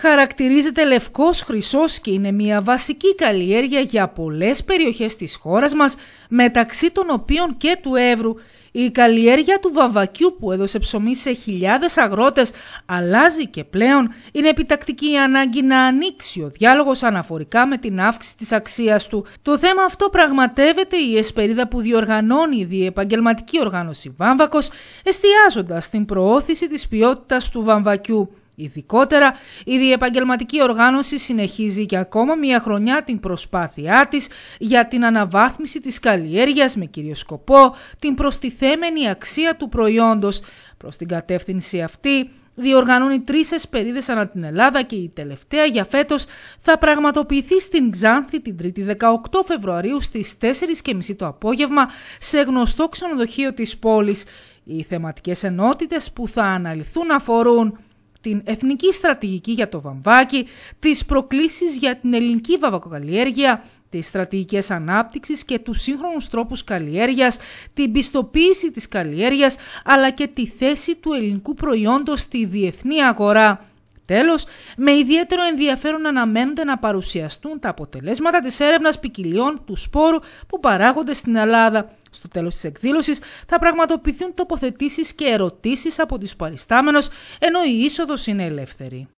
χαρακτηρίζεται λευκός χρυσός και είναι μια βασική καλλιέργεια για πολλές περιοχές της χώρας μας, μεταξύ των οποίων και του Εύρου. Η καλλιέργεια του βαμβακιού που έδωσε ψωμί σε χιλιάδες αγρότες αλλάζει και πλέον είναι επιτακτική η ανάγκη να ανοίξει ο διάλογος αναφορικά με την αύξηση της αξίας του. Το θέμα αυτό πραγματεύεται η εσπερίδα που διοργανώνει η διεπαγγελματική οργάνωση Βάμβακος εστιάζοντας την προώθηση της ποιότητας του βαμβακιού. Ειδικότερα, η διεπαγγελματική οργάνωση συνεχίζει και ακόμα μία χρονιά την προσπάθειά της για την αναβάθμιση της καλλιέργειας με κύριο σκοπό την προστιθέμενη αξία του προϊόντος. Προς την κατεύθυνση αυτή διοργανώνει τρεις εσπερίδες ανά την Ελλάδα και η τελευταία για φέτος θα πραγματοποιηθεί στην Ξάνθη την 3η 18 Φεβρουαρίου στις 4.30 το απόγευμα σε γνωστό ξενοδοχείο της πόλης. Οι θεματικές ενότητες που θα αναλυθούν αφορούν την εθνική στρατηγική για το βαμβάκι, τις προκλήσεις για την ελληνική βαβακοκαλλιέργεια, τις στρατηγικές ανάπτυξης και τους σύγχρονους τρόπους καλλιέργειας, την πιστοποίηση της καλλιέργειας, αλλά και τη θέση του ελληνικού προϊόντος στη διεθνή αγορά Τέλος, με ιδιαίτερο ενδιαφέρον αναμένονται να παρουσιαστούν τα αποτελέσματα της έρευνας ποικιλιών του σπόρου που παράγονται στην Ελλάδα. Στο τέλος της εκδήλωσης θα πραγματοποιηθούν τοποθετήσεις και ερωτήσεις από τους παριστάμενους, ενώ η είσοδος είναι ελεύθερη.